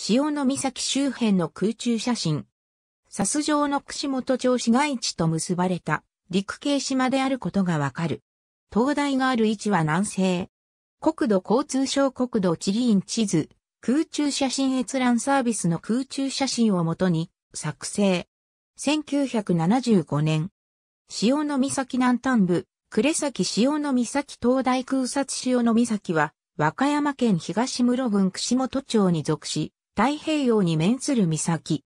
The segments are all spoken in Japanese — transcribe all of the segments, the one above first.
潮の岬周辺の空中写真。サス状の串本町市街地と結ばれた陸系島であることがわかる。灯台がある位置は南西。国土交通省国土地理院地図、空中写真閲覧サービスの空中写真をもとに作成。1975年。潮の岬南端部、呉崎潮の岬灯台空撮潮の岬は、和歌山県東室郡串本町に属し、太平洋に面する岬。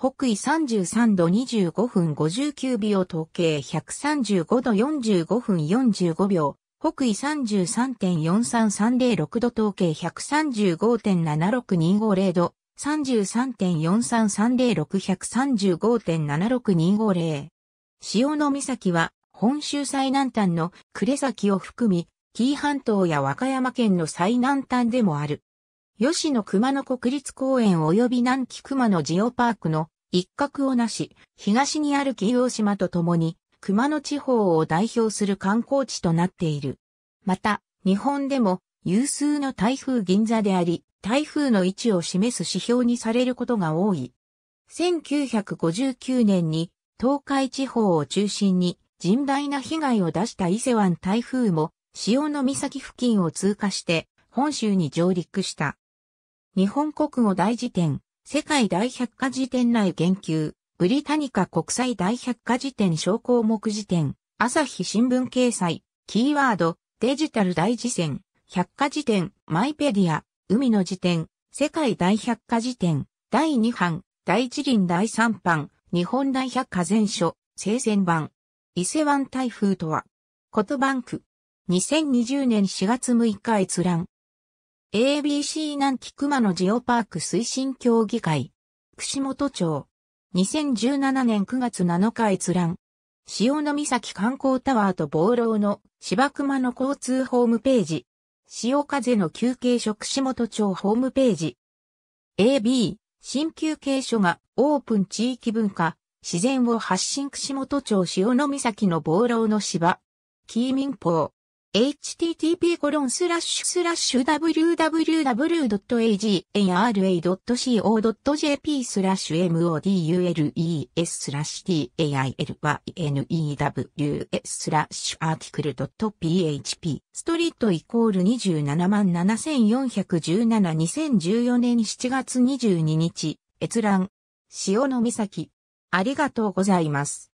北緯33度25分59秒統計135度45分45秒。北緯33.43306度統計135.76250度。33.4330635.76250 1。潮の岬は本州最南端の呉崎を含み、紀伊半島や和歌山県の最南端でもある。吉野熊野国立公園及び南紀熊野ジオパークの一角をなし、東にある紀洋島と共に、熊野地方を代表する観光地となっている。また、日本でも有数の台風銀座であり、台風の位置を示す指標にされることが多い。1959年に東海地方を中心に甚大な被害を出した伊勢湾台風も潮の岬付近を通過して本州に上陸した。日本国語大辞典、世界大百科辞典内言及、ブリタニカ国際大百科辞典小項目辞典、朝日新聞掲載、キーワード、デジタル大辞典、百科辞典、マイペディア、海の辞典、世界大百科辞典、第2版、第一輪第3版、日本大百科全書、生前版。伊勢湾台風とは、コトバンク。2020年4月6日閲覧。ABC 南紀熊野ジオパーク推進協議会。串本町。2017年9月7日閲覧。潮の岬観光タワーと暴浪の芝熊の交通ホームページ。潮風の休憩所串本町ホームページ。AB、新休憩所がオープン地域文化、自然を発信串本町潮の岬の暴浪の芝。キーミンポー。h t t p w w w a g n r a c o j p スラッシュ modules スラッシュ tailynews スラッシュアーティクル .php ストリートイコール277,4172014年7月22日閲覧塩の岬ありがとうございます。